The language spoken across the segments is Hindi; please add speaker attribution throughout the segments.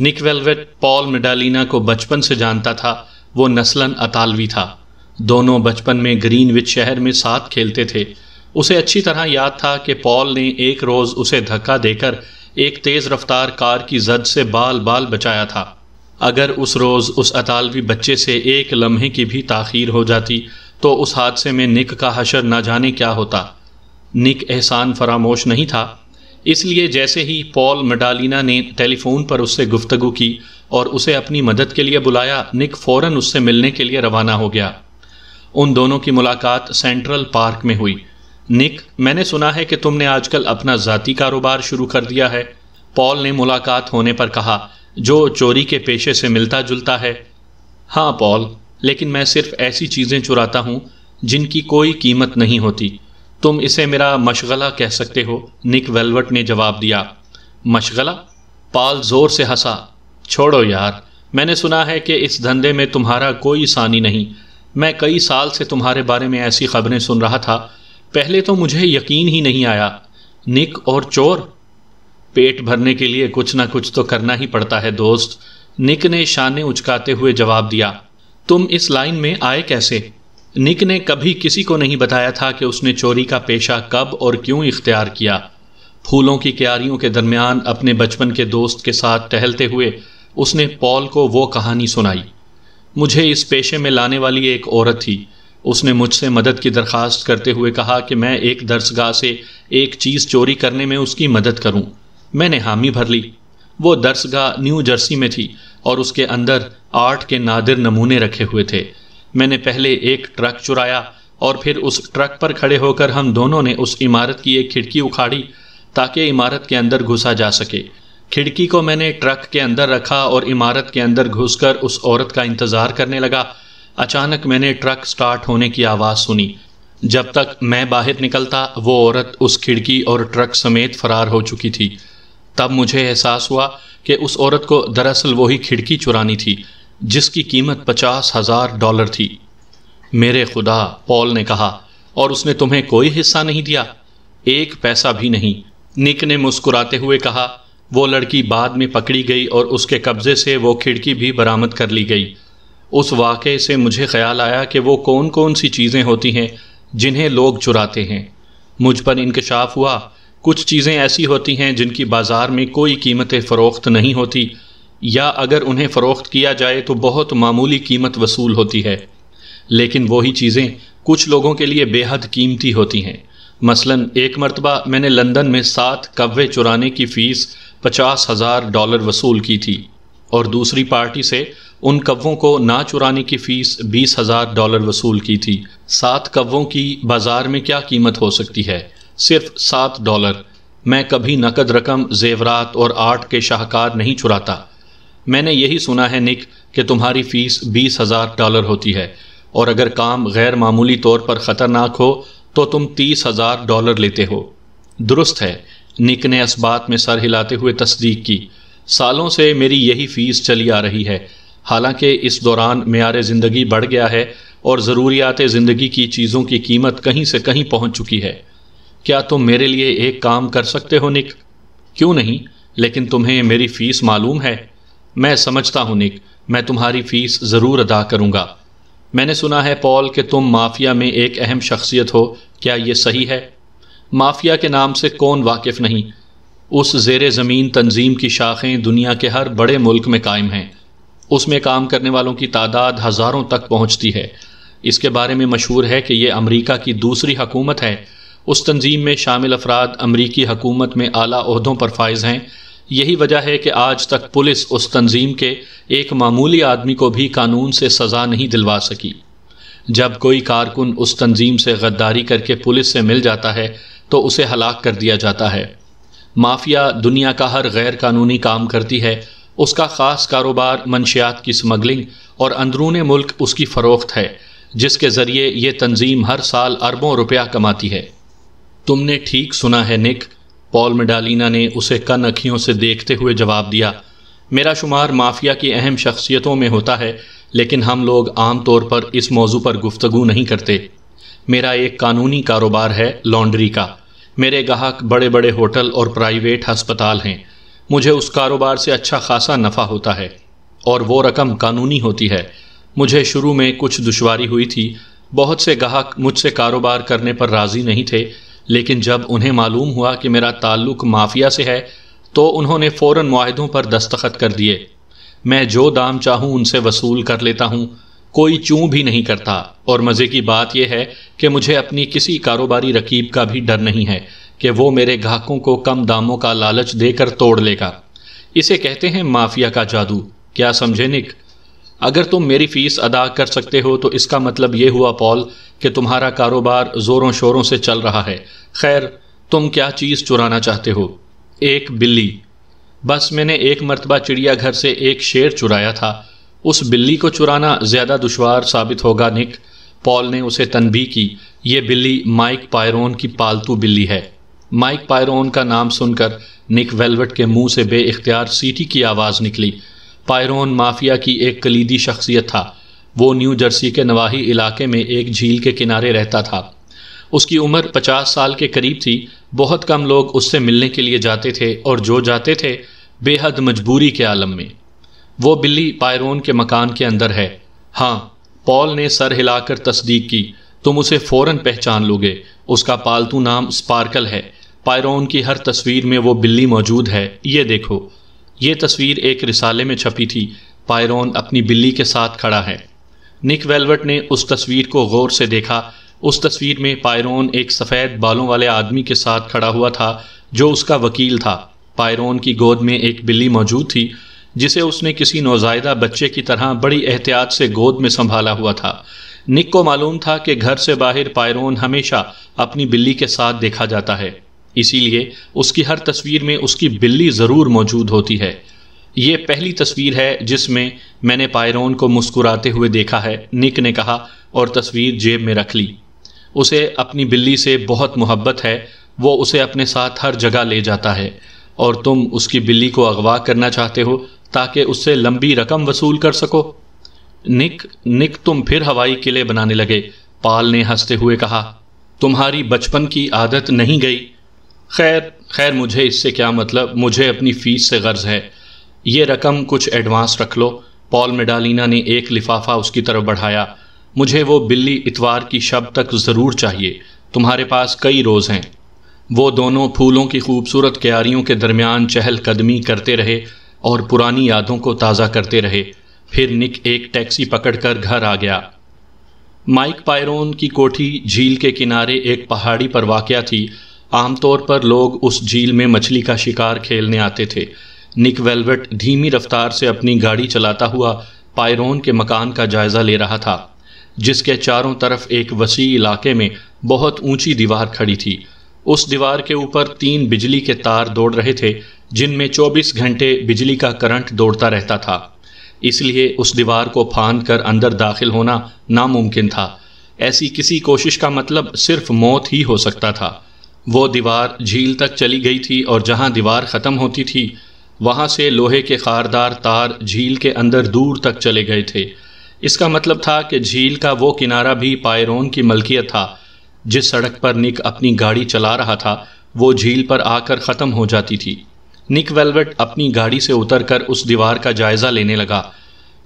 Speaker 1: निक वेलवेट पॉल मिडालिना को बचपन से जानता था वो नस्लन अतालवी था दोनों बचपन में ग्रीनविच शहर में साथ खेलते थे उसे अच्छी तरह याद था कि पॉल ने एक रोज़ उसे धक्का देकर एक तेज़ रफ्तार कार की जद से बाल बाल बचाया था अगर उस रोज़ उस अतालवी बच्चे से एक लम्हे की भी ताखीर हो जाती तो उस हादसे में निक का हशर ना जाने क्या होता निक एहसान फरामोश नहीं था इसलिए जैसे ही पॉल मडालिना ने टेलीफोन पर उससे गुफ्तगु की और उसे अपनी मदद के लिए बुलाया निक फ़ौरन उससे मिलने के लिए रवाना हो गया उन दोनों की मुलाकात सेंट्रल पार्क में हुई निक मैंने सुना है कि तुमने आजकल अपना जतीी कारोबार शुरू कर दिया है पॉल ने मुलाकात होने पर कहा जो चोरी के पेशे से मिलता जुलता है हाँ पॉल लेकिन मैं सिर्फ ऐसी चीज़ें चुराता हूँ जिनकी कोई कीमत नहीं होती तुम इसे मेरा मशगला कह सकते हो निक वेलवट ने जवाब दिया मशगला पाल जोर से हंसा छोड़ो यार मैंने सुना है कि इस धंधे में तुम्हारा कोई सानी नहीं मैं कई साल से तुम्हारे बारे में ऐसी खबरें सुन रहा था पहले तो मुझे यकीन ही नहीं आया निक और चोर पेट भरने के लिए कुछ ना कुछ तो करना ही पड़ता है दोस्त निक ने शाने उचकाते हुए जवाब दिया तुम इस लाइन में आए कैसे निक ने कभी किसी को नहीं बताया था कि उसने चोरी का पेशा कब और क्यों इख्तियार किया फूलों की क्यारियों के दरमियान अपने बचपन के दोस्त के साथ टहलते हुए उसने पॉल को वो कहानी सुनाई मुझे इस पेशे में लाने वाली एक औरत थी उसने मुझसे मदद की दरख्वास्त करते हुए कहा कि मैं एक दर्सगाह से एक चीज़ चोरी करने में उसकी मदद करूं। मैंने हामी भर ली वो दर्सगाह न्यू जर्सी में थी और उसके अंदर आर्ट के नादिर नमूने रखे हुए थे मैंने पहले एक ट्रक चुराया और फिर उस ट्रक पर खड़े होकर हम दोनों ने उस इमारत की एक खिड़की उखाड़ी ताकि इमारत के अंदर घुसा जा सके खिड़की को मैंने ट्रक के अंदर रखा और इमारत के अंदर घुसकर उस औरत का इंतज़ार करने लगा अचानक मैंने ट्रक स्टार्ट होने की आवाज़ सुनी जब तक मैं बाहर निकलता वो औरत उस खिड़की और ट्रक समेत फरार हो चुकी थी तब मुझे एहसास हुआ कि उस औरत को दरअसल वही खिड़की चुरानी थी जिसकी कीमत पचास हजार डॉलर थी मेरे खुदा पॉल ने कहा और उसने तुम्हें कोई हिस्सा नहीं दिया एक पैसा भी नहीं निक ने मुस्कुराते हुए कहा वो लड़की बाद में पकड़ी गई और उसके कब्जे से वो खिड़की भी बरामद कर ली गई उस वाक़े से मुझे ख्याल आया कि वो कौन कौन सी चीज़ें होती हैं जिन्हें लोग चुराते हैं मुझ पर इंकशाफ हुआ कुछ चीज़ें ऐसी होती हैं जिनकी बाज़ार में कोई कीमतें फ़रोख्त नहीं होती या अगर उन्हें फ़रोख्त किया जाए तो बहुत मामूली कीमत वसूल होती है लेकिन वही चीज़ें कुछ लोगों के लिए बेहद कीमती होती हैं मसलन एक मरतबा मैंने लंदन में सात कव्वे चुराने की फ़ीस पचास हज़ार डॉलर वसूल की थी और दूसरी पार्टी से उन कव्वों को ना चुराने की फ़ीस बीस हज़ार डॉलर वसूल की थी सात कव्वों की बाज़ार में क्या कीमत हो सकती है सिर्फ सात डॉलर मैं कभी नकद रकम जेवरात और आर्ट के शाहकार नहीं चुराता मैंने यही सुना है निक कि तुम्हारी फ़ीस बीस हज़ार डॉलर होती है और अगर काम गैर मामूली तौर पर ख़तरनाक हो तो तुम तीस हज़ार डॉलर लेते हो दुरुस्त है निक ने इस बात में सर हिलाते हुए तस्दीक की सालों से मेरी यही फ़ीस चली आ रही है हालांकि इस दौरान मैार ज़िंदगी बढ़ गया है और ज़रूरियात ज़िंदगी की चीज़ों की कीमत कहीं से कहीं पहुंच चुकी है क्या तुम मेरे लिए एक काम कर सकते हो निक क्यों नहीं लेकिन तुम्हें मेरी फ़ीस मालूम है मैं समझता हूं निक मैं तुम्हारी फीस ज़रूर अदा करूंगा मैंने सुना है पॉल कि तुम माफिया में एक अहम शख्सियत हो क्या ये सही है माफिया के नाम से कौन वाकिफ नहीं उस जेर ज़मीन तंजीम की शाखें दुनिया के हर बड़े मुल्क में कायम हैं उसमें काम करने वालों की तादाद हज़ारों तक पहुंचती है इसके बारे में मशहूर है कि यह अमेरिका की दूसरी हकूमत है उस तंजीम में शामिल अफराद अमरीकी हकूमत में आला अहदों पर फायज हैं यही वजह है कि आज तक पुलिस उस तंजीम के एक मामूली आदमी को भी कानून से सज़ा नहीं दिलवा सकी जब कोई कारकुन उस तंजीम से गद्दारी करके पुलिस से मिल जाता है तो उसे हलाक कर दिया जाता है माफिया दुनिया का हर गैर कानूनी काम करती है उसका ख़ास कारोबार मनशियात की स्मगलिंग और अंदरून मुल्क उसकी फ़रोख्त है जिसके ज़रिए ये तंजीम हर साल अरबों रुपया कमाती है तुमने ठीक सुना है निक पॉल मेडालिना ने उसे कन अखियों से देखते हुए जवाब दिया मेरा शुमार माफिया की अहम शख्सियतों में होता है लेकिन हम लोग आम तौर पर इस मौजू पर गुफ्तगु नहीं करते मेरा एक कानूनी कारोबार है लॉन्ड्री का मेरे गाहक बड़े बड़े होटल और प्राइवेट हस्पताल हैं मुझे उस कारोबार से अच्छा खासा नफ़ा होता है और वो रकम कानूनी होती है मुझे शुरू में कुछ दुशारी हुई थी बहुत से गाहक मुझसे कारोबार करने पर राज़ी नहीं थे लेकिन जब उन्हें मालूम हुआ कि मेरा ताल्लुक माफिया से है तो उन्होंने फ़ौर माहों पर दस्तखत कर दिए मैं जो दाम चाहूँ उनसे वसूल कर लेता हूँ कोई चूं भी नहीं करता और मज़े की बात यह है कि मुझे अपनी किसी कारोबारी रकीब का भी डर नहीं है कि वो मेरे ग्राहकों को कम दामों का लालच देकर तोड़ लेगा इसे कहते हैं माफिया का जादू क्या समझे निक अगर तुम मेरी फ़ीस अदा कर सकते हो तो इसका मतलब ये हुआ पॉल कि तुम्हारा कारोबार ज़ोरों शोरों से चल रहा है खैर तुम क्या चीज़ चुराना चाहते हो एक बिल्ली बस मैंने एक मरतबा चिड़ियाघर से एक शेर चुराया था उस बिल्ली को चुराना ज़्यादा दुशवार साबित होगा निक पॉल ने उसे तनबी की यह बिल्ली माइक पायरोन की पालतू बिल्ली है माइक पायरोन का नाम सुनकर निक वेलवेट के मुंह से बे सीटी की आवाज़ निकली पायरोन माफिया की एक कलीदी शख्सियत था वो न्यू जर्सी के नवाही इलाके में एक झील के किनारे रहता था उसकी उम्र पचास साल के करीब थी बहुत कम लोग उससे मिलने के लिए जाते थे और जो जाते थे बेहद मजबूरी के आलम में वो बिल्ली पायरोन के मकान के अंदर है हाँ पॉल ने सर हिलाकर तस्दीक की तुम उसे फ़ौरन पहचान लोगे उसका पालतू नाम स्पार्कल है पायरोन की हर तस्वीर में वो बिल्ली मौजूद है ये देखो ये तस्वीर एक रिसाले में छपी थी पायरोन अपनी बिल्ली के साथ खड़ा है निक वेलवट ने उस तस्वीर को गौर से देखा उस तस्वीर में पायरोन एक सफ़ेद बालों वाले आदमी के साथ खड़ा हुआ था जो उसका वकील था पायरोन की गोद में एक बिल्ली मौजूद थी जिसे उसने किसी नौजायदा बच्चे की तरह बड़ी एहतियात से गोद में संभाला हुआ था निक को मालूम था कि घर से बाहर पायरोन हमेशा अपनी बिल्ली के साथ देखा जाता है इसीलिए उसकी हर तस्वीर में उसकी बिल्ली ज़रूर मौजूद होती है ये पहली तस्वीर है जिसमें मैंने पायरोन को मुस्कुराते हुए देखा है निक ने कहा और तस्वीर जेब में रख ली उसे अपनी बिल्ली से बहुत मोहब्बत है वो उसे अपने साथ हर जगह ले जाता है और तुम उसकी बिल्ली को अगवा करना चाहते हो ताकि उससे लंबी रकम वसूल कर सको निक निक तुम फिर हवाई किले बनाने लगे पाल ने हंसते हुए कहा तुम्हारी बचपन की आदत नहीं गई खैर खैर मुझे इससे क्या मतलब मुझे अपनी फ़ीस से गर्ज है ये रकम कुछ एडवांस रख लो पॉल मेडालिना ने एक लिफाफा उसकी तरफ बढ़ाया मुझे वो बिल्ली इतवार की शब तक ज़रूर चाहिए तुम्हारे पास कई रोज़ हैं वो दोनों फूलों की खूबसूरत क्यारियों के दरमियान चहलकदमी करते रहे और पुरानी यादों को ताज़ा करते रहे फिर निक एक टैक्सी पकड़कर घर आ गया माइक पायरोन की कोठी झील के किनारे एक पहाड़ी पर वाक़ थी आमतौर पर लोग उस झील में मछली का शिकार खेलने आते थे निक वेलवेट धीमी रफ्तार से अपनी गाड़ी चलाता हुआ पायरोन के मकान का जायज़ा ले रहा था जिसके चारों तरफ एक वसी इलाके में बहुत ऊंची दीवार खड़ी थी उस दीवार के ऊपर तीन बिजली के तार दौड़ रहे थे जिनमें 24 घंटे बिजली का करंट दौड़ता रहता था इसलिए उस दीवार को फान कर अंदर दाखिल होना नामुमकिन था ऐसी किसी कोशिश का मतलब सिर्फ मौत ही हो सकता था वो दीवार झील तक चली गई थी और जहाँ दीवार ख़त्म होती थी वहाँ से लोहे के खारदार तार झील के अंदर दूर तक चले गए थे इसका मतलब था कि झील का वो किनारा भी पायरोन की मलकियत था जिस सड़क पर निक अपनी गाड़ी चला रहा था वो झील पर आकर ख़त्म हो जाती थी निक वेलवेट अपनी गाड़ी से उतरकर उस दीवार का जायज़ा लेने लगा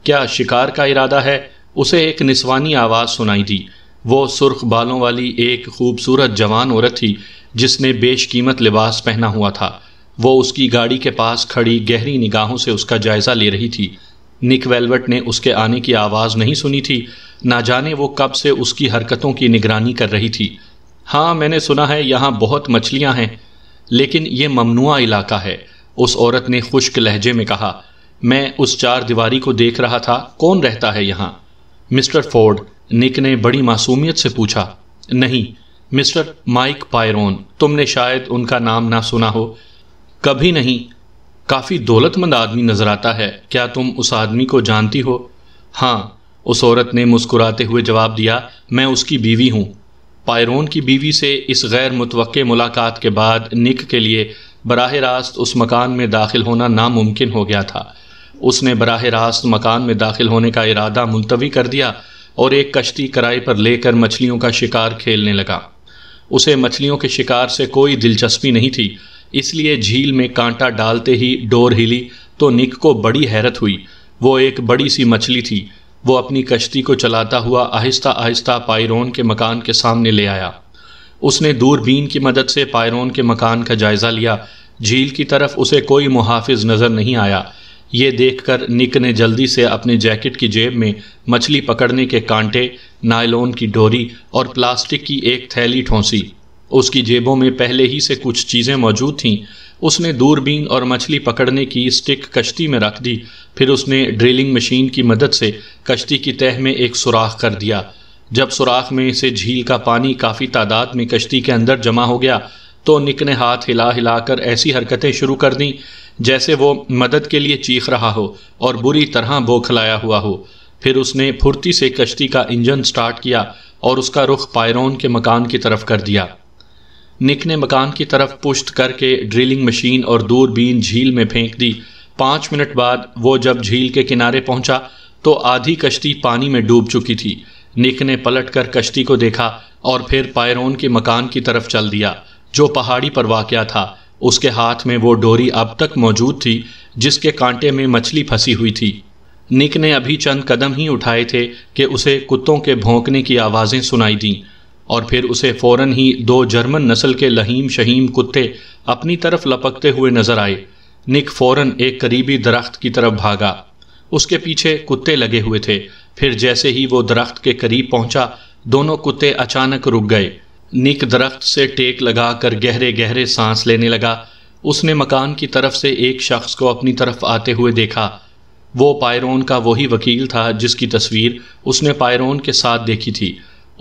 Speaker 1: क्या शिकार का इरादा है उसे एक निस्वानी आवाज़ सुनाई दी वो सुर्ख बालों वाली एक खूबसूरत जवान औरत थी जिसने बेशकीमत लिबास पहना हुआ था वो उसकी गाड़ी के पास खड़ी गहरी निगाहों से उसका जायज़ा ले रही थी निक वेलवेट ने उसके आने की आवाज़ नहीं सुनी थी ना जाने वो कब से उसकी हरकतों की निगरानी कर रही थी हाँ मैंने सुना है यहाँ बहुत मछलियाँ हैं लेकिन ये ममनुआ इलाका है उस औरत ने खुश्क लहजे में कहा मैं उस चार दीवारी को देख रहा था कौन रहता है यहाँ मिस्टर फोर्ड निक ने बड़ी मासूमियत से पूछा नहीं मिस्टर माइक पायरोन तुमने शायद उनका नाम ना सुना हो कभी नहीं काफ़ी दौलतमंद आदमी नज़र आता है क्या तुम उस आदमी को जानती हो हाँ उस औरत ने मुस्कुराते हुए जवाब दिया मैं उसकी बीवी हूँ पायरोन की बीवी से इस गैर मुतव मुलाकात के बाद निक के लिए बराह रास्त उस मकान में दाखिल होना नामुमकिन हो गया था उसने बराह रास्त मकान में दाखिल होने का इरादा मुलतवी कर दिया और एक कश्ती किराए पर लेकर मछलियों का शिकार खेलने लगा उसे मछलियों के शिकार से कोई दिलचस्पी नहीं थी इसलिए झील में कांटा डालते ही डोर हिली तो निक को बड़ी हैरत हुई वो एक बड़ी सी मछली थी वो अपनी कश्ती को चलाता हुआ आहिस्ता आहिस्ता पायरोन के मकान के सामने ले आया उसने दूरबीन की मदद से पायरोन के मकान का जायज़ा लिया झील की तरफ उसे कोई मुहाफिज नज़र नहीं आया ये देखकर निक ने जल्दी से अपने जैकेट की जेब में मछली पकड़ने के कांटे नायलोन की डोरी और प्लास्टिक की एक थैली ठोंसी उसकी जेबों में पहले ही से कुछ चीज़ें मौजूद थीं उसने दूरबीन और मछली पकड़ने की स्टिक कश्ती में रख दी फिर उसने ड्रिलिंग मशीन की मदद से कश्ती की तह में एक सुराख कर दिया जब सुराख में से झील का पानी काफ़ी तादाद में कश्ती के अंदर जमा हो गया तो निक ने हाथ हिला हिलाकर ऐसी हरकतें शुरू कर दीं जैसे वो मदद के लिए चीख रहा हो और बुरी तरह बौखलाया हुआ हो फिर उसने फुर्ती से कश्ती का इंजन स्टार्ट किया और उसका रुख पायरोन के मकान की तरफ कर दिया निक ने मकान की तरफ पुश्त करके ड्रिलिंग मशीन और दूरबीन झील में फेंक दी पाँच मिनट बाद वो जब झील के किनारे पहुंचा तो आधी कश्ती पानी में डूब चुकी थी निक ने पलट कर कश्ती को देखा और फिर पायरोन के मकान की तरफ चल दिया जो पहाड़ी पर वाक़ था उसके हाथ में वो डोरी अब तक मौजूद थी जिसके कांटे में मछली फंसी हुई थी निक ने अभी चंद कदम ही उठाए थे कि उसे कुत्तों के भौंकने की आवाज़ें सुनाई दीं और फिर उसे फौरन ही दो जर्मन नस्ल के लहीम शहीम कुत्ते अपनी तरफ लपकते हुए नजर आए निक फौरन एक करीबी दरख्त की तरफ भागा उसके पीछे कुत्ते लगे हुए थे फिर जैसे ही वो दरख्त के करीब पहुंचा दोनों कुत्ते अचानक रुक गए निक दरख्त से टेक लगा कर गहरे गहरे सांस लेने लगा उसने मकान की तरफ से एक शख्स को अपनी तरफ आते हुए देखा वो पायरोन का वही वकील था जिसकी तस्वीर उसने पायरोन के साथ देखी थी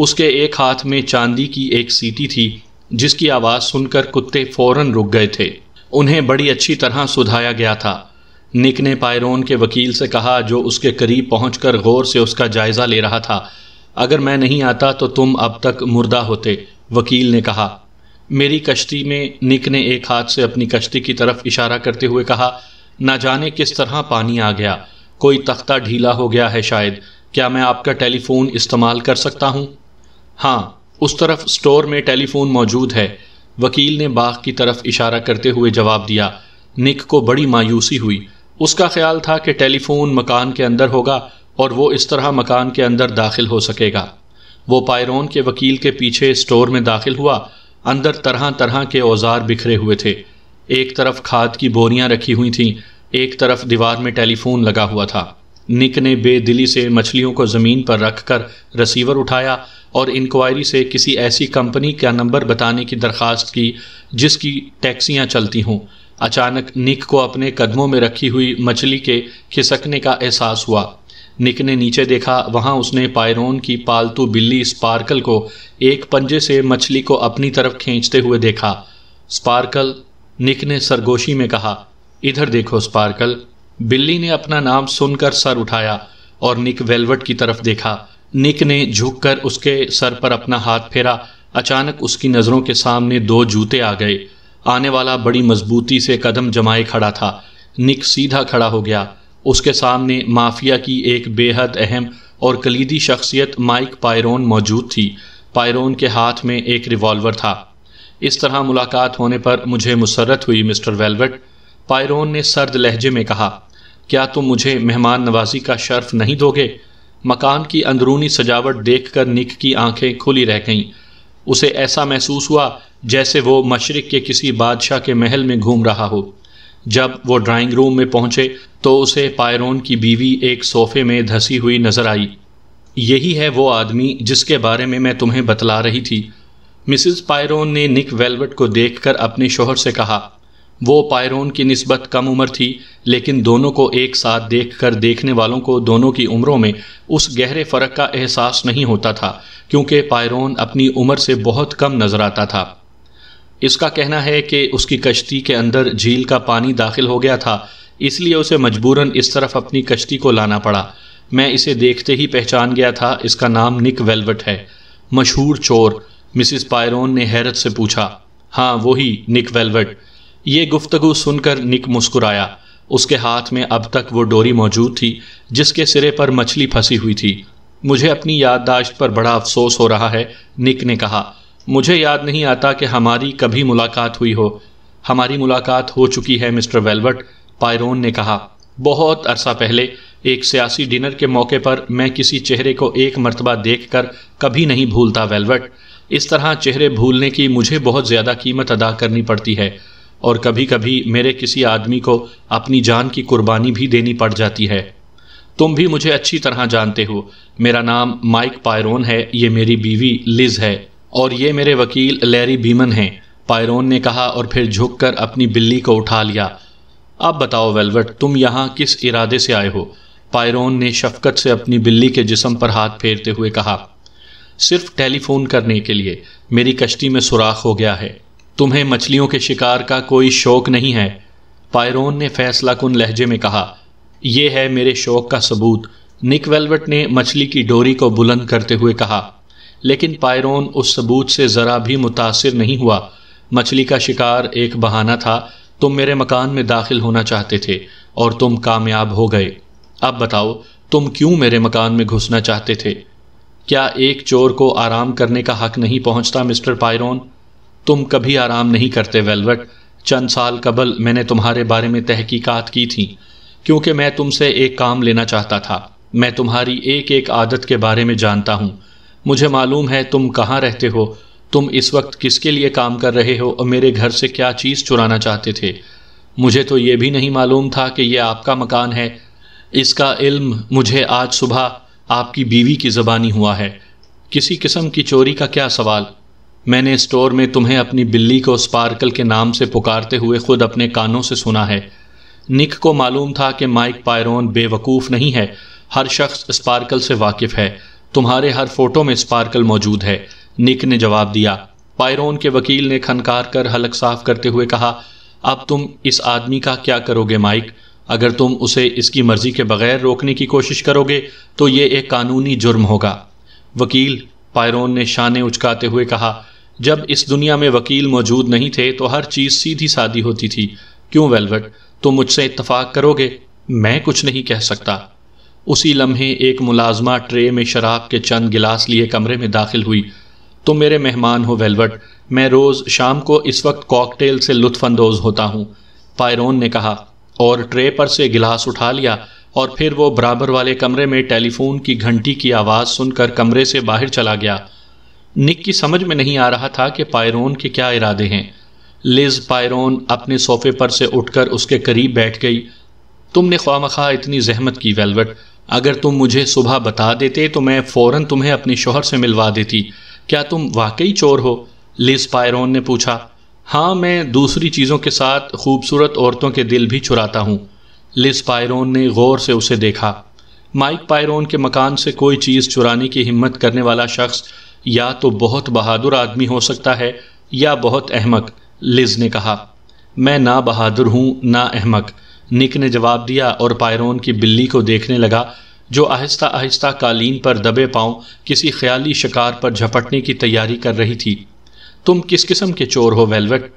Speaker 1: उसके एक हाथ में चांदी की एक सीटी थी जिसकी आवाज़ सुनकर कुत्ते फौरन रुक गए थे उन्हें बड़ी अच्छी तरह सुधाया गया था निक ने पायरोन के वकील से कहा जो उसके करीब कर गौर से उसका जायज़ा ले रहा था अगर मैं नहीं आता तो तुम अब तक मुर्दा होते वकील ने कहा मेरी कश्ती में निक ने एक हाथ से अपनी कश्ती की तरफ इशारा करते हुए कहा ना जाने किस तरह पानी आ गया कोई तख्ता ढीला हो गया है शायद क्या मैं आपका टेलीफोन इस्तेमाल कर सकता हूँ हाँ उस तरफ स्टोर में टेलीफोन मौजूद है वकील ने बाग की तरफ इशारा करते हुए जवाब दिया निक को बड़ी मायूसी हुई उसका ख्याल था कि टेलीफोन मकान के अंदर होगा और वो इस तरह मकान के अंदर दाखिल हो सकेगा वो पायरोन के वकील के पीछे स्टोर में दाखिल हुआ अंदर तरह तरह के औजार बिखरे हुए थे एक तरफ खाद की बोरियां रखी हुई थीं एक तरफ दीवार में टेलीफोन लगा हुआ था निक ने बेदिली से मछलियों को ज़मीन पर रखकर रिसीवर उठाया और इंक्वायरी से किसी ऐसी कंपनी का नंबर बताने की दरख्वास्त की जिसकी टैक्सियां चलती हों अचानक निक को अपने कदमों में रखी हुई मछली के खिसकने का एहसास हुआ निक ने नीचे देखा वहां उसने पायरोन की पालतू बिल्ली स्पार्कल को एक पंजे से मछली को अपनी तरफ खींचते हुए देखा स्पार्कल निक ने सरगोशी में कहा इधर देखो स्पार्कल बिल्ली ने अपना नाम सुनकर सर उठाया और निक वेलवेट की तरफ देखा निक ने झुककर उसके सर पर अपना हाथ फेरा अचानक उसकी नज़रों के सामने दो जूते आ गए आने वाला बड़ी मजबूती से कदम जमाए खड़ा था निक सीधा खड़ा हो गया उसके सामने माफिया की एक बेहद अहम और कलीदी शख्सियत माइक पायरोन मौजूद थी पायरोन के हाथ में एक रिवॉल्वर था इस तरह मुलाकात होने पर मुझे मुसरत हुई मिस्टर वेलवेट पायरोन ने सर्द लहजे में कहा क्या तुम मुझे मेहमान नवाजी का शर्फ नहीं दोगे मकान की अंदरूनी सजावट देखकर निक की आंखें खुली रह गईं उसे ऐसा महसूस हुआ जैसे वो मशरक़ के किसी बादशाह के महल में घूम रहा हो जब वो ड्राइंग रूम में पहुंचे तो उसे पायरोन की बीवी एक सोफे में धसी हुई नजर आई यही है वो आदमी जिसके बारे में मैं तुम्हें बतला रही थी मिसिज पायरोन ने निक वेलवेट को कर अपने शोहर से कहा वो पायरोन की नस्बत कम उम्र थी लेकिन दोनों को एक साथ देखकर देखने वालों को दोनों की उम्रों में उस गहरे फ़र्क का एहसास नहीं होता था क्योंकि पायरोन अपनी उम्र से बहुत कम नज़र आता था इसका कहना है कि उसकी कश्ती के अंदर झील का पानी दाखिल हो गया था इसलिए उसे मजबूरन इस तरफ अपनी कश्ती को लाना पड़ा मैं इसे देखते ही पहचान गया था इसका नाम निक वेलवट है मशहूर चोर मिसिस पायरोन ने हैरत से पूछा हाँ वही निक वेलवट ये गुफ्तगु सुनकर निक मुस्कुराया उसके हाथ में अब तक वो डोरी मौजूद थी जिसके सिरे पर मछली फंसी हुई थी मुझे अपनी याददाश्त पर बड़ा अफसोस हो रहा है निक ने कहा मुझे याद नहीं आता कि हमारी कभी मुलाकात हुई हो हमारी मुलाकात हो चुकी है मिस्टर वेलवर्ट पायरोन ने कहा बहुत अरसा पहले एक सियासी डिनर के मौके पर मैं किसी चेहरे को एक मरतबा देख कर कभी नहीं भूलता वेलवर्ट इस तरह चेहरे भूलने की मुझे बहुत ज़्यादा कीमत अदा करनी पड़ती है और कभी कभी मेरे किसी आदमी को अपनी जान की कुर्बानी भी देनी पड़ जाती है तुम भी मुझे अच्छी तरह जानते हो मेरा नाम माइक पायरोन है ये मेरी बीवी लिज है और ये मेरे वकील लैरी भीमन हैं पायरोन ने कहा और फिर झुककर अपनी बिल्ली को उठा लिया अब बताओ वेलवेट तुम यहाँ किस इरादे से आए हो पायरोन ने शफकत से अपनी बिल्ली के जिसम पर हाथ फेरते हुए कहा सिर्फ टेलीफोन करने के लिए मेरी कश्ती में सुराख हो गया है तुम्हें मछलियों के शिकार का कोई शौक नहीं है पायरोन ने फैसला कुन लहजे में कहा यह है मेरे शौक का सबूत निक वेलवेट ने मछली की डोरी को बुलंद करते हुए कहा लेकिन पायरोन उस सबूत से ज़रा भी मुतासर नहीं हुआ मछली का शिकार एक बहाना था तुम मेरे मकान में दाखिल होना चाहते थे और तुम कामयाब हो गए अब बताओ तुम क्यों मेरे मकान में घुसना चाहते थे क्या एक चोर को आराम करने का हक नहीं पहुंचता मिस्टर पायरोन तुम कभी आराम नहीं करते वेलवेट चंद साल कबल मैंने तुम्हारे बारे में तहकीकात की थी क्योंकि मैं तुमसे एक काम लेना चाहता था मैं तुम्हारी एक एक आदत के बारे में जानता हूँ मुझे मालूम है तुम कहाँ रहते हो तुम इस वक्त किसके लिए काम कर रहे हो और मेरे घर से क्या चीज़ चुराना चाहते थे मुझे तो ये भी नहीं मालूम था कि यह आपका मकान है इसका इल्म मुझे आज सुबह आपकी बीवी की ज़बानी हुआ है किसी किस्म की चोरी का क्या सवाल मैंने स्टोर में तुम्हें अपनी बिल्ली को स्पार्कल के नाम से पुकारते हुए खुद अपने कानों से सुना है निक को मालूम था कि माइक पायरोन बेवकूफ़ नहीं है हर शख्स स्पार्कल से वाकिफ़ है तुम्हारे हर फोटो में स्पार्कल मौजूद है निक ने जवाब दिया पायरोन के वकील ने खनकार कर हलक साफ करते हुए कहा अब तुम इस आदमी का क्या करोगे माइक अगर तुम उसे इसकी मर्जी के बगैर रोकने की कोशिश करोगे तो ये एक कानूनी जुर्म होगा वकील पायरोन ने शाने उचकाते हुए कहा जब इस दुनिया में वकील मौजूद नहीं थे तो हर चीज़ सीधी सादी होती थी क्यों वेलवेट तुम मुझसे इतफाक करोगे मैं कुछ नहीं कह सकता उसी लम्हे एक मुलाजमा ट्रे में शराब के चंद गिलास लिए कमरे में दाखिल हुई तुम तो मेरे मेहमान हो वेलवट मैं रोज़ शाम को इस वक्त कॉकटेल से लुत्फानंदोज होता हूँ पायरोन ने कहा और ट्रे पर से गिलास उठा लिया और फिर वो बराबर वाले कमरे में टेलीफोन की घंटी की आवाज़ सुनकर कमरे से बाहर चला गया निक की समझ में नहीं आ रहा था कि पायरोन के क्या इरादे हैं लिज पायरोन अपने सोफे पर से उठकर उसके करीब बैठ गई तुमने मखा इतनी जहमत की वेलवट अगर तुम मुझे सुबह बता देते तो मैं फ़ौरन तुम्हें अपने शोहर से मिलवा देती क्या तुम वाकई चोर हो लिस पायरोन ने पूछा हाँ मैं दूसरी चीज़ों के साथ खूबसूरत औरतों के दिल भी चुराता हूँ लिस पायरोन ने गौर से उसे देखा माइक पायरोन के मकान से कोई चीज़ चुराने की हिम्मत करने वाला शख्स या तो बहुत बहादुर आदमी हो सकता है या बहुत अहमक लिज ने कहा मैं ना बहादुर हूँ ना अहमक निक ने जवाब दिया और पायरोन की बिल्ली को देखने लगा जो आहिस्ता आहिस्ता कालीन पर दबे पाँव किसी ख्याली शिकार पर झपटने की तैयारी कर रही थी तुम किस किस्म के चोर हो वेलवेट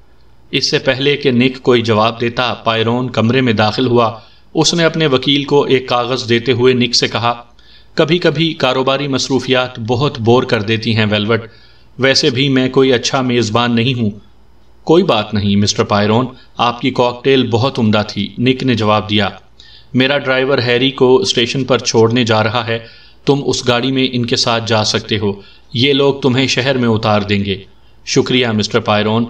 Speaker 1: इससे पहले कि निक कोई जवाब देता पायरोन कमरे में दाखिल हुआ उसने अपने वकील को एक कागज़ देते हुए निक से कहा कभी कभी कारोबारी मसरूफियात बहुत बोर कर देती हैं वेलवेट वैसे भी मैं कोई अच्छा मेज़बान नहीं हूँ कोई बात नहीं मिस्टर पायरोन आपकी कॉकटेल बहुत उम्दा थी निक ने जवाब दिया मेरा ड्राइवर हैरी को स्टेशन पर छोड़ने जा रहा है तुम उस गाड़ी में इनके साथ जा सकते हो ये लोग तुम्हें शहर में उतार देंगे शुक्रिया मिस्टर पायरोन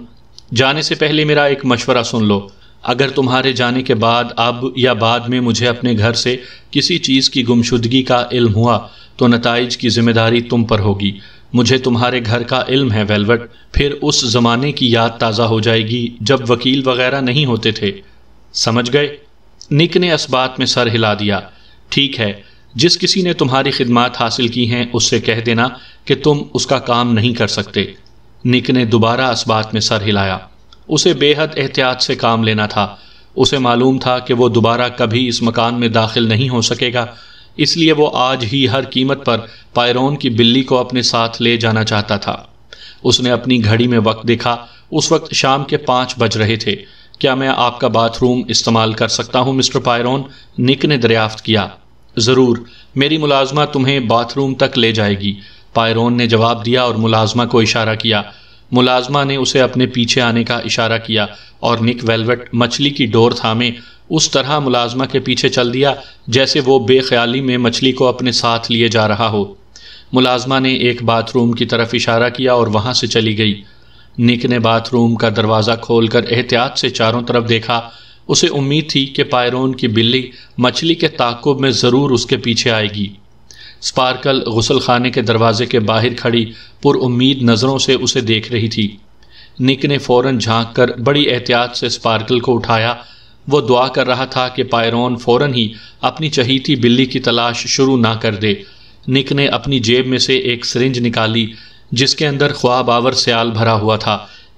Speaker 1: जाने से पहले मेरा एक मशवरा सुन लो अगर तुम्हारे जाने के बाद अब या बाद में मुझे अपने घर से किसी चीज़ की गुमशुदगी का इल्म हुआ तो नतज की जिम्मेदारी तुम पर होगी मुझे तुम्हारे घर का इल्म है वेलवेट फिर उस ज़माने की याद ताज़ा हो जाएगी जब वकील वगैरह नहीं होते थे समझ गए निक ने इस बात में सर हिला दिया ठीक है जिस किसी ने तुम्हारी खिदमत हासिल की हैं उससे कह देना कि तुम उसका काम नहीं कर सकते निक ने दोबारा इस बात में सर हिलाया उसे बेहद एहतियात से काम लेना था उसे मालूम था कि वो दोबारा कभी इस मकान में दाखिल नहीं हो सकेगा इसलिए वो आज ही हर कीमत पर पायरोन की बिल्ली को अपने साथ ले जाना चाहता था उसने अपनी घड़ी में वक्त देखा उस वक्त शाम के पांच बज रहे थे क्या मैं आपका बाथरूम इस्तेमाल कर सकता हूँ मिस्टर पायरोन निक ने दरियाफ्त किया ज़रूर मेरी मुलाजमा तुम्हें बाथरूम तक ले जाएगी पायरोन ने जवाब दिया और मुलाजमा को इशारा किया मुलाजमा ने उसे अपने पीछे आने का इशारा किया और निक वेलवेट मछली की डोर थामे उस तरह मुलाजमा के पीछे चल दिया जैसे वो बेख्याली में मछली को अपने साथ लिए जा रहा हो मुलाजमा ने एक बाथरूम की तरफ इशारा किया और वहाँ से चली गई निक ने बाथरूम का दरवाज़ा खोलकर एहतियात से चारों तरफ देखा उसे उम्मीद थी कि पायरोन की बिल्ली मछली के ताकुब में ज़रूर उसके पीछे आएगी स्पार्कल गुसल खाने के दरवाजे के बाहर खड़ी पुर उम्मीद नज़रों से उसे देख रही थी निक ने फ़ौरन झांककर कर बड़ी एहतियात से स्पार्कल को उठाया वो दुआ कर रहा था कि पायरोन फौरन ही अपनी चहीती बिल्ली की तलाश शुरू ना कर दे निक ने अपनी जेब में से एक सरिंज निकाली जिसके अंदर ख्वाब आवर सयाल भरा हुआ था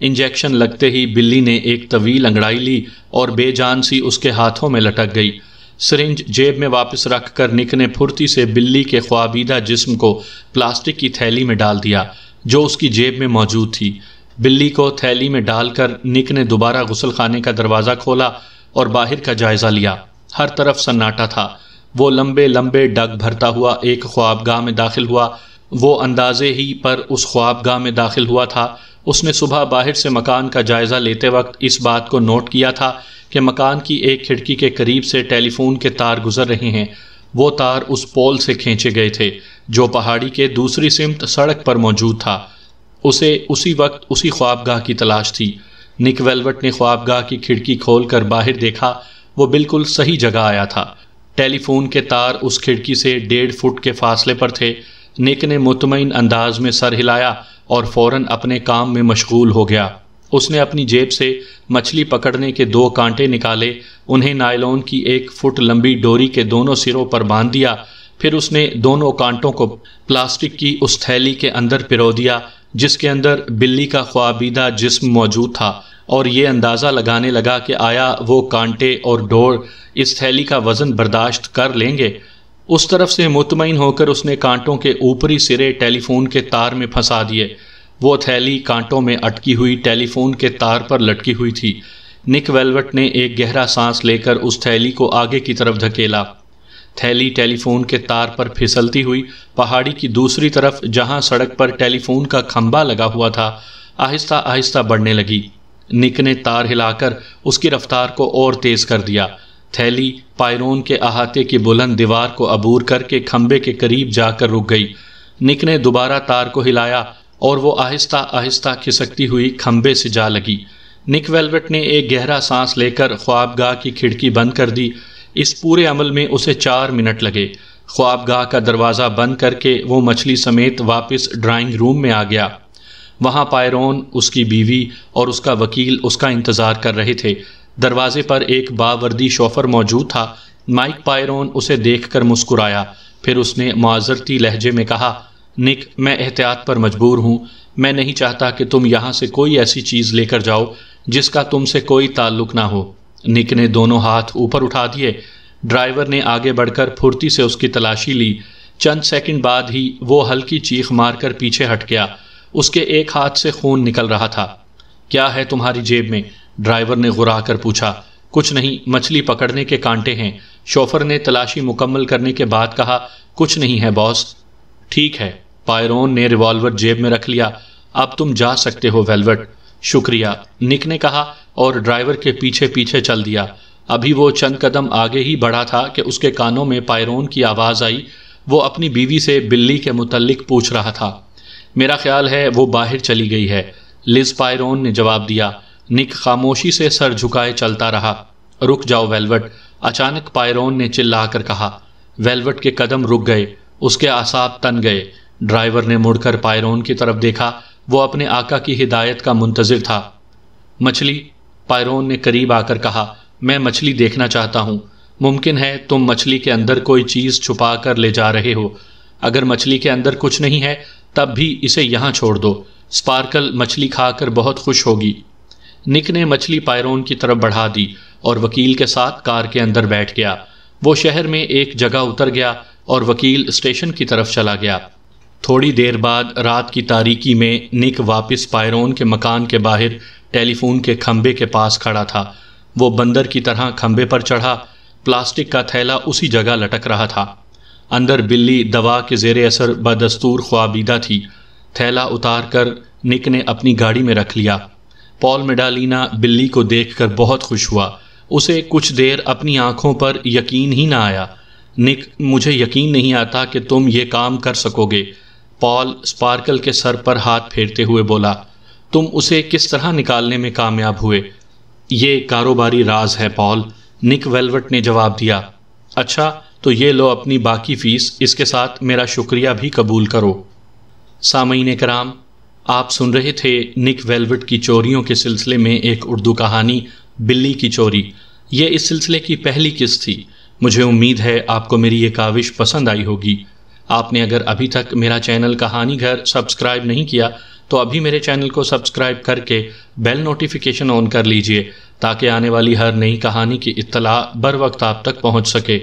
Speaker 1: इंजेक्शन लगते ही बिल्ली ने एक तवील अंगड़ाई ली और बेजान सी उसके हाथों में लटक गई सरिंज जेब में वापस रख कर निक ने फुर्ती से बिल्ली के ख्वाबीदा जिस्म को प्लास्टिक की थैली में डाल दिया जो उसकी जेब में मौजूद थी बिल्ली को थैली में डालकर निक ने दोबारा गुसलखाने का दरवाज़ा खोला और बाहर का जायजा लिया हर तरफ सन्नाटा था वो लंबे लंबे डग भरता हुआ एक ख्वाबगाह में दाखिल हुआ वो अंदाजे ही पर उस ख्वाबगाह में दाखिल हुआ था उसने सुबह बाहर से मकान का जायज़ा लेते वक्त इस बात को नोट किया था कि मकान की एक खिड़की के करीब से टेलीफोन के तार गुजर रहे हैं वो तार उस पोल से खींचे गए थे जो पहाड़ी के दूसरी सिमत सड़क पर मौजूद था उसे उसी वक्त उसी ख्वाबगाह की तलाश थी निक वेलवट ने ख्वाबगाह की खिड़की खोल कर बाहर देखा वो बिल्कुल सही जगह आया था टेलीफोन के तार उस खिड़की से डेढ़ फुट के फासले पर थे निक ने मुतमिन अंदाज में सर हिलाया और फौरन अपने काम में मशगूल हो गया उसने अपनी जेब से मछली पकड़ने के दो कांटे निकाले उन्हें नायलोन की एक फुट लंबी डोरी के दोनों सिरों पर बांध दिया फिर उसने दोनों कांटों को प्लास्टिक की उस थैली के अंदर पिरो दिया जिसके अंदर बिल्ली का ख्वाबीदा जिस्म मौजूद था और ये अंदाज़ा लगाने लगा कि आया वो कांटे और डोर इस थैली का वज़न बर्दाश्त कर लेंगे उस तरफ से मुतमिन होकर उसने कांटों के ऊपरी सिरे टेलीफोन के तार में फंसा दिए वो थैली कांटों में अटकी हुई टेलीफोन के तार पर लटकी हुई थी निक वेलवट ने एक गहरा सांस लेकर उस थैली को आगे की तरफ धकेला थैली टेलीफोन के तार पर फिसलती हुई पहाड़ी की दूसरी तरफ जहां सड़क पर टेलीफोन का खंबा लगा हुआ था आहिस्ता आहिस्ता बढ़ने लगी निक ने तार हिलाकर उसकी रफ्तार को और तेज कर दिया थैली पायरोन के अहाते की बुलंद दीवार को अबूर करके खंबे के करीब जाकर रुक गई निक ने दोबारा तार को हिलाया और वो आहिस्ता आहिस्ता खिसकती हुई खंबे से जा लगी निक वेलवेट ने एक गहरा सांस लेकर ख्वाबगाह की खिड़की बंद कर दी इस पूरे अमल में उसे चार मिनट लगे ख्वाबगाह का दरवाज़ा बंद करके वो मछली समेत वापस ड्राइंग रूम में आ गया वहाँ पायरोन उसकी बीवी और उसका वकील उसका इंतज़ार कर रहे थे दरवाजे पर एक बावर्दी शोफर मौजूद था माइक पायरोन उसे देख कर मुस्कुराया फिर उसने माजरती लहजे में कहा निक मैं एहतियात पर मजबूर हूँ मैं नहीं चाहता कि तुम यहाँ से कोई ऐसी चीज़ लेकर जाओ जिसका तुमसे कोई ताल्लुक ना हो निक ने दोनों हाथ ऊपर उठा दिए ड्राइवर ने आगे बढ़कर फुर्ती से उसकी तलाशी ली चंद सेकंड बाद ही वो हल्की चीख मारकर पीछे हट गया उसके एक हाथ से खून निकल रहा था क्या है तुम्हारी जेब में ड्राइवर ने घुरा कर पूछा कुछ नहीं मछली पकड़ने के कांटे हैं शोफर ने तलाशी मुकम्मल करने के बाद कहा कुछ नहीं है बॉस ठीक है पायरोन ने रिवॉल्वर जेब में रख लिया अब तुम जा सकते हो वेलवेट शुक्रिया निक ने कहा और ड्राइवर के पीछे पीछे चल दिया अभी वो चंद कदम आगे ही बढ़ा था कि उसके कानों में पायरोन की आवाज़ आई वो अपनी बीवी से बिल्ली के मुतलक पूछ रहा था मेरा ख्याल है वो बाहर चली गई है लिज पायरोन ने जवाब दिया निक खामोशी से सर झुकाए चलता रहा रुक जाओ वेलवट अचानक पायरोन ने चिल्लाकर कहा वेलवट के कदम रुक गए उसके आसाब तन गए ड्राइवर ने मुड़कर पायरोन की तरफ देखा वो अपने आका की हिदायत का मुंतजर था मछली पायरोन ने करीब आकर कहा मैं मछली देखना चाहता हूँ मुमकिन है तुम मछली के अंदर कोई चीज़ छुपा कर ले जा रहे हो अगर मछली के अंदर कुछ नहीं है तब भी इसे यहाँ छोड़ दो स्पार्कल मछली खाकर बहुत खुश होगी निक ने मछली पायरोन की तरफ बढ़ा दी और वकील के साथ कार के अंदर बैठ गया वो शहर में एक जगह उतर गया और वकील स्टेशन की तरफ चला गया थोड़ी देर बाद रात की तारीकी में निक वापस पायरोन के मकान के बाहर टेलीफोन के खंबे के पास खड़ा था वो बंदर की तरह खंबे पर चढ़ा प्लास्टिक का थैला उसी जगह लटक रहा था अंदर बिल्ली दवा के जेर असर बदस्तूर ख्वाबीदा थी थैला उतार कर निक ने अपनी गाड़ी में रख लिया पॉल मेडालीना बिल्ली को देखकर बहुत खुश हुआ उसे कुछ देर अपनी आंखों पर यकीन ही ना आया निक मुझे यकीन नहीं आता कि तुम ये काम कर सकोगे पॉल स्पार्कल के सर पर हाथ फेरते हुए बोला तुम उसे किस तरह निकालने में कामयाब हुए ये कारोबारी राज है पॉल निक वेलवट ने जवाब दिया अच्छा तो ये लो अपनी बाकी फीस इसके साथ मेरा शुक्रिया भी कबूल करो सामीन कराम आप सुन रहे थे निक वेलवट की चोरियों के सिलसिले में एक उर्दू कहानी बिल्ली की चोरी ये इस सिलसिले की पहली किस्त थी मुझे उम्मीद है आपको मेरी ये काविश पसंद आई होगी आपने अगर अभी तक मेरा चैनल कहानी घर सब्सक्राइब नहीं किया तो अभी मेरे चैनल को सब्सक्राइब करके बेल नोटिफिकेशन ऑन कर लीजिए ताकि आने वाली हर नई कहानी की इतला बर वक्त आप तक पहुंच सके